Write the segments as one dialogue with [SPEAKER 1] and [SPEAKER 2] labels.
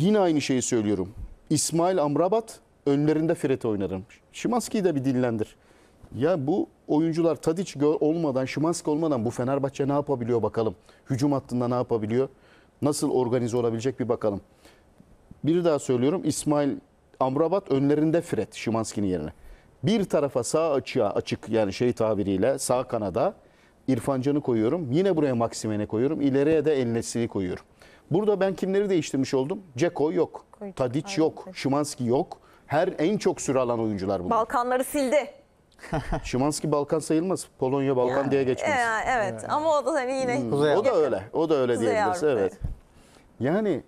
[SPEAKER 1] Yine aynı şeyi söylüyorum. İsmail Amrabat önlerinde Fred'i oynarım. Şimanski'yi de bir dinlendir. Ya bu oyuncular Tadic olmadan, Şimanski olmadan bu Fenerbahçe ne yapabiliyor bakalım. Hücum hattında ne yapabiliyor? Nasıl organize olabilecek bir bakalım. Bir daha söylüyorum. İsmail Amrabat önlerinde Fred Şimanski'nin yerine. Bir tarafa sağ açığa açık yani şey tabiriyle sağ kanada İrfancan'ı koyuyorum. Yine buraya Maksimen'i koyuyorum. İleriye de Elnesi'yi koyuyorum. Burada ben kimleri değiştirmiş oldum? Ceko yok. Tadic yok. Şimanski yok. Her en çok süre alan oyuncular bunlar. Balkanları sildi. Şimanski Balkan sayılmaz. Polonya Balkan diye geçmez. Ya, e, evet.
[SPEAKER 2] ama o da hani yine hmm. Kuzey O da öyle. O da öyle Kuzey diyebiliriz. Evet.
[SPEAKER 1] Yani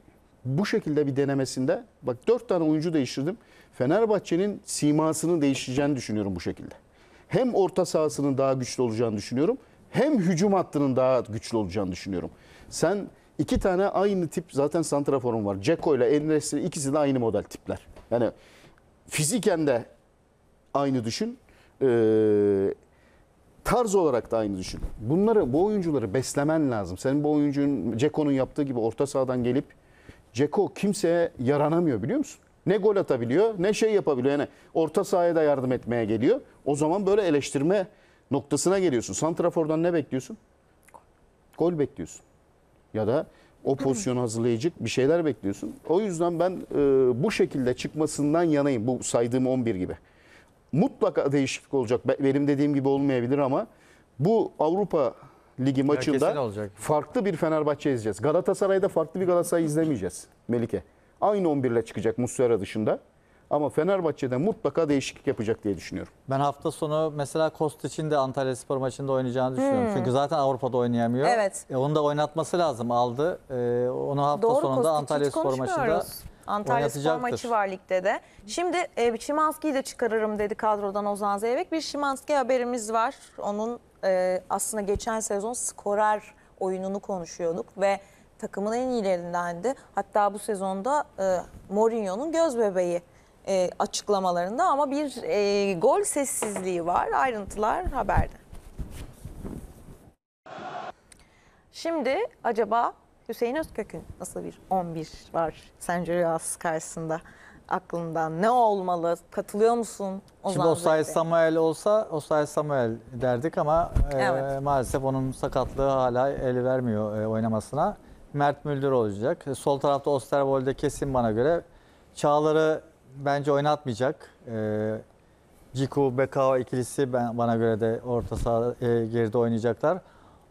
[SPEAKER 1] bu şekilde bir denemesinde bak dört tane oyuncu değiştirdim. Fenerbahçe'nin simasını değişeceğini düşünüyorum bu şekilde. Hem orta sahasının daha güçlü olacağını düşünüyorum. Hem hücum hattının daha güçlü olacağını düşünüyorum. Sen İki tane aynı tip zaten santraforum var. Ceko ile Enresli ikisi de aynı model tipler. Yani fiziken de aynı düşün. E, tarz olarak da aynı düşün. Bunları bu oyuncuları beslemen lazım. Senin bu oyuncunun Ceko'nun yaptığı gibi orta sahadan gelip Ceko kimseye yaranamıyor biliyor musun? Ne gol atabiliyor ne şey yapabiliyor. Yani orta sahaya da yardım etmeye geliyor. O zaman böyle eleştirme noktasına geliyorsun. Santrafor'dan ne bekliyorsun? Gol bekliyorsun ya da o pozisyonu hazırlayacak bir şeyler bekliyorsun. O yüzden ben e, bu şekilde çıkmasından yanayım bu saydığım 11 gibi. Mutlaka değişiklik olacak. Benim dediğim gibi olmayabilir ama bu Avrupa Ligi maçında farklı bir Fenerbahçe izleyeceğiz. Galatasaray'da farklı bir Galatasaray izlemeyeceğiz Melike. Aynı 11 ile çıkacak Muslera dışında. Ama Fenerbahçe'de mutlaka değişiklik yapacak diye düşünüyorum.
[SPEAKER 3] Ben hafta sonu mesela Kostiç'in de Antalya Spor maçında oynayacağını düşünüyorum. Hmm. Çünkü zaten Avrupa'da oynayamıyor. Evet. E, onu da oynatması lazım aldı. E, onu hafta Doğru, sonunda Kostiç Antalya Spor maçında Antalya Spor maçı var
[SPEAKER 2] ligde de. Şimdi e, Şimanski'yi de çıkarırım dedi kadrodan Ozan Zeybek. Bir Şimanski haberimiz var. Onun e, aslında geçen sezon skorer oyununu konuşuyorduk ve takımın en iyilerindendi. Hatta bu sezonda e, Mourinho'nun göz bebeği e, açıklamalarında ama bir e, gol sessizliği var. Ayrıntılar haberde. Şimdi acaba Hüseyin Özkök'ün nasıl bir 11 var sence Rüyası karşısında? aklında ne olmalı? Katılıyor musun? Ozan Şimdi Osay
[SPEAKER 3] Samuel olsa Osay Samuel derdik ama e, evet. e, maalesef onun sakatlığı hala el vermiyor e, oynamasına. Mert Müldür olacak. sol tarafta Osterwold'e kesin bana göre. Çağlar'ı bence oynatmayacak. E, Ciku, Bekao ikilisi ben, bana göre de orta saha e, geride oynayacaklar.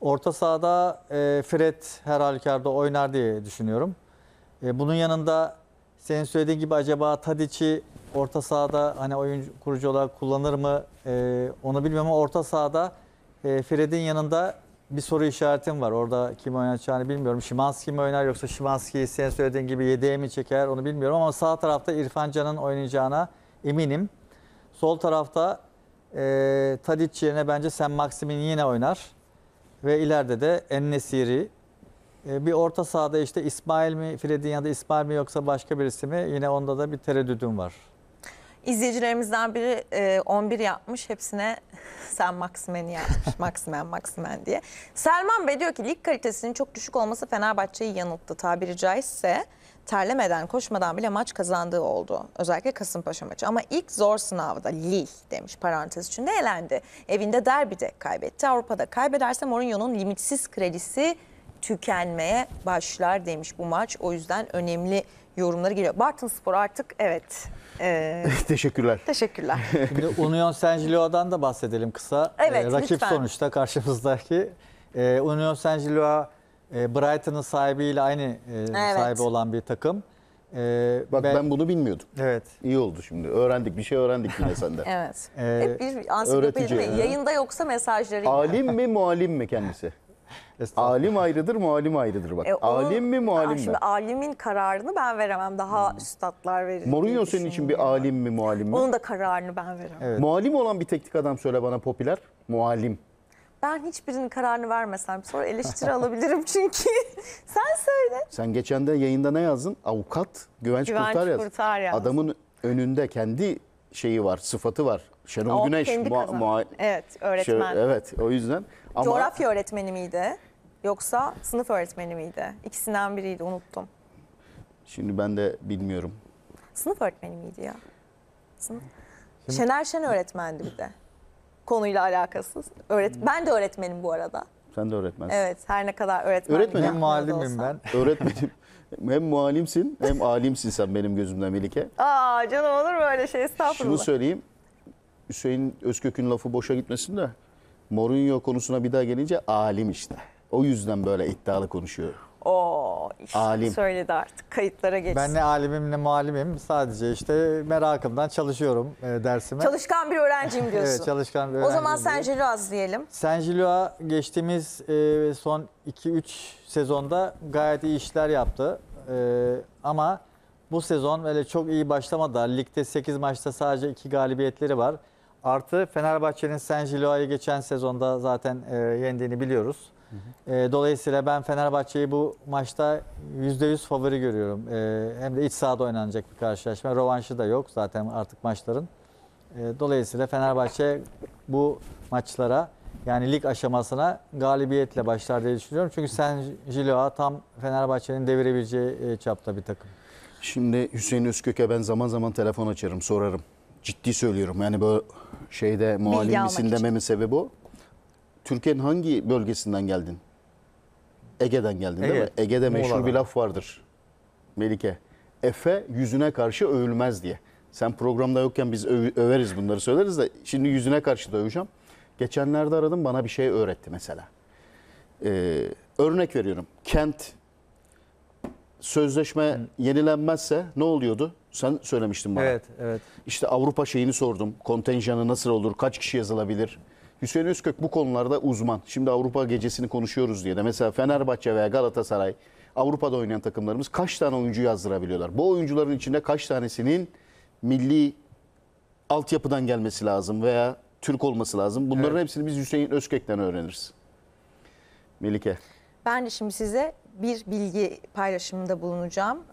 [SPEAKER 3] Orta sahada e, Fred her halükarda oynar diye düşünüyorum. E, bunun yanında senin söylediğin gibi acaba Tadic'i orta sahada hani oyuncu kurucu olarak kullanır mı e, onu bilmiyorum ama orta sahada e, Fred'in yanında bir soru işaretim var. Orada kim oynayacağını bilmiyorum. Şimanski mi oynar yoksa Şimanski'yi sen söylediğin gibi yedeğe mi çeker onu bilmiyorum. Ama sağ tarafta İrfan Can'ın oynayacağına eminim. Sol tarafta e, Tadic yerine bence Sen Maksimin yine oynar. Ve ileride de Ennesiri. E, bir orta sahada işte İsmail mi, Fred'in ya da İsmail mi yoksa başka birisi mi? Yine onda da bir tereddüdüm var.
[SPEAKER 2] İzleyicilerimizden biri e, 11 yapmış. Hepsine sen Maximen'i yapmış. maksimen maksimen diye. Selman Bey diyor ki lig kalitesinin çok düşük olması Fenerbahçe'yi yanılttı. Tabiri caizse terlemeden, koşmadan bile maç kazandığı oldu. Özellikle Kasımpaşa maçı. Ama ilk zor sınavda Lille demiş parantez içinde elendi. Evinde derbide kaybetti. Avrupa'da kaybederse Mourinho'nun limitsiz kredisi tükenmeye başlar demiş bu maç. O yüzden önemli yorumları geliyor. Barton Spor artık evet. E, teşekkürler. Teşekkürler.
[SPEAKER 1] Şimdi Union
[SPEAKER 3] Saint-Gillois'dan da bahsedelim kısa. E, evet, e, rakip lütfen. sonuçta karşımızdaki. E, Union Saint-Gillois e, Brighton'ın sahibiyle aynı e, evet. sahibi olan bir takım.
[SPEAKER 1] Ee, Bak ben, ben bunu bilmiyordum. Evet. İyi oldu şimdi. Öğrendik bir şey öğrendik yine senden.
[SPEAKER 2] evet. Ee, Hep bir ansiklopedi mi? Yayında yoksa mesajları. Alim
[SPEAKER 1] mi muallim mi kendisi? alim ayrıdır, muallim ayrıdır bak. E, onun, alim mi, muallim mi? Şimdi
[SPEAKER 2] alimin kararını ben veremem. Daha hmm. üstadlar verir. Mourinho senin
[SPEAKER 1] için bir alim mi, muallim mi? Onun da
[SPEAKER 2] kararını ben veremem. Evet.
[SPEAKER 1] Muallim olan bir teknik adam söyle bana popüler. Muallim.
[SPEAKER 2] Ben hiçbirinin kararını vermesem sonra eleştiri alabilirim çünkü. Sen söyle.
[SPEAKER 1] Sen geçen de yayında ne yazdın? Avukat Güvenç, Güvenç Kurtar, Kurtar yazdın. Adamın önünde kendi şeyi var, sıfatı var. Şenol o, Güneş. Mua, mua, evet,
[SPEAKER 2] öğretmen. Şey,
[SPEAKER 1] evet, o yüzden. Ama, Coğrafya
[SPEAKER 2] öğretmeni miydi? Yoksa sınıf öğretmeni miydi? İkisinden biriydi, unuttum.
[SPEAKER 1] Şimdi ben de bilmiyorum.
[SPEAKER 2] Sınıf öğretmeni miydi ya? Sınıf. Şener Şen öğretmendi bir de. Konuyla alakasız. Öğret hmm. ben de öğretmenim bu arada.
[SPEAKER 1] Sen de öğretmensin. Evet,
[SPEAKER 2] her ne kadar öğretmen. Öğretmenim,
[SPEAKER 1] muallimim ben. Öğretmenim. Hem muallimsin hem alimsin sen benim gözümden Melike.
[SPEAKER 2] Aa canım olur mu öyle şey estağfurullah. Şunu
[SPEAKER 1] söyleyeyim. Hüseyin Özkök'ün lafı boşa gitmesin de Mourinho konusuna bir daha gelince alim işte. O yüzden böyle iddialı konuşuyor.
[SPEAKER 2] O işte Alim. söyledi artık kayıtlara geçsin. Ben ne
[SPEAKER 3] alimim ne muallimim sadece işte merakımdan çalışıyorum e, dersime. Çalışkan bir öğrenciyim diyorsun. evet çalışkan bir öğrenciyim. O zaman Saint
[SPEAKER 2] Gilloise diyelim.
[SPEAKER 3] Saint Gilloise geçtiğimiz e, son 2-3 sezonda gayet iyi işler yaptı. E, ama bu sezon öyle çok iyi başlamadı. Ligde 8 maçta sadece 2 galibiyetleri var. Artı Fenerbahçe'nin San Giloa'yı geçen sezonda zaten e, yendiğini biliyoruz. Hı e, hı. dolayısıyla ben Fenerbahçe'yi bu maçta %100 favori görüyorum. E, hem de iç sahada oynanacak bir karşılaşma. Rovanşı da yok zaten artık maçların. E, dolayısıyla Fenerbahçe bu maçlara yani lig aşamasına galibiyetle başlar diye düşünüyorum. Çünkü San Giloa tam
[SPEAKER 1] Fenerbahçe'nin devirebileceği çapta bir takım. Şimdi Hüseyin Özkök'e ben zaman zaman telefon açarım, sorarım. Ciddi söylüyorum. Yani böyle şeyde muallim misin dememin sebebi o. Türkiye'nin hangi bölgesinden geldin? Ege'den geldin Ege. değil mi? Ege'de meşhur Muğla'dan. bir laf vardır. Melike. Efe yüzüne karşı övülmez diye. Sen programda yokken biz öv- överiz bunları söyleriz de şimdi yüzüne karşı da öveceğim. Geçenlerde aradım bana bir şey öğretti mesela. Ee, örnek veriyorum. Kent sözleşme yenilenmezse ne oluyordu? Sen söylemiştin bana. Evet, evet. İşte Avrupa şeyini sordum. Kontenjanı nasıl olur? Kaç kişi yazılabilir? Hüseyin Özkök bu konularda uzman. Şimdi Avrupa gecesini konuşuyoruz diye de mesela Fenerbahçe veya Galatasaray Avrupa'da oynayan takımlarımız kaç tane oyuncu yazdırabiliyorlar? Bu oyuncuların içinde kaç tanesinin milli altyapıdan gelmesi lazım veya Türk olması lazım? Bunların evet. hepsini biz Hüseyin Özkök'ten öğreniriz. Melike.
[SPEAKER 2] Ben de şimdi size bir bilgi paylaşımında bulunacağım.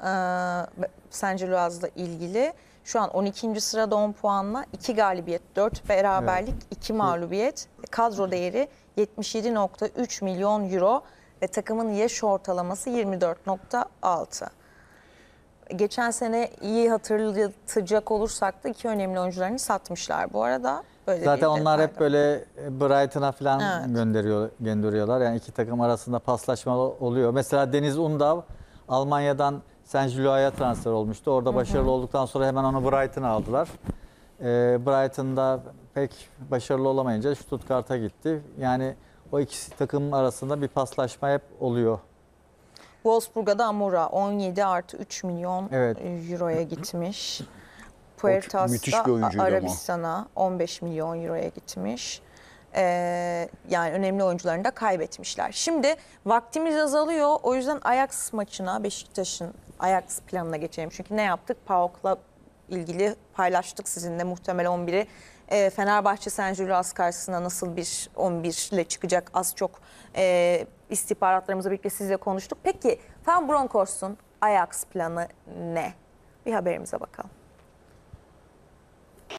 [SPEAKER 2] Ee, Sence ilgili. Şu an 12. sırada 10 puanla 2 galibiyet, 4 beraberlik, 2 mağlubiyet. Kadro değeri 77.3 milyon euro ve takımın yaş ortalaması 24.6. Geçen sene iyi hatırlatacak olursak da iki önemli oyuncularını satmışlar bu arada.
[SPEAKER 1] Böyle Zaten onlar hep
[SPEAKER 3] böyle e, Brighton'a falan Evet. gönderiyor gönderiyorlar. Yani iki takım arasında paslaşma oluyor. Mesela Deniz Undav Almanya'dan Saint-Gillois'a transfer olmuştu. Orada başarılı olduktan sonra hemen onu Brighton'a aldılar. E, Brighton'da pek başarılı olamayınca Stuttgart'a gitti. Yani o iki takım arasında bir paslaşma hep oluyor.
[SPEAKER 2] Wolfsburg'a da Amora 17 artı 3 milyon Evet. euroya gitmiş. Puertas'ta Arabistan'a 15 milyon euroya gitmiş. Ee, yani önemli oyuncularını da kaybetmişler. Şimdi vaktimiz azalıyor. O yüzden Ajax maçına Beşiktaş'ın Ajax planına geçelim. Çünkü ne yaptık? PAOK'la ilgili paylaştık sizinle muhtemel 11'i. E, ee, Fenerbahçe San Julius karşısına nasıl bir 11 ile çıkacak az çok e, istihbaratlarımızla birlikte sizle konuştuk. Peki Fan Broncos'un Ajax planı ne? Bir haberimize bakalım.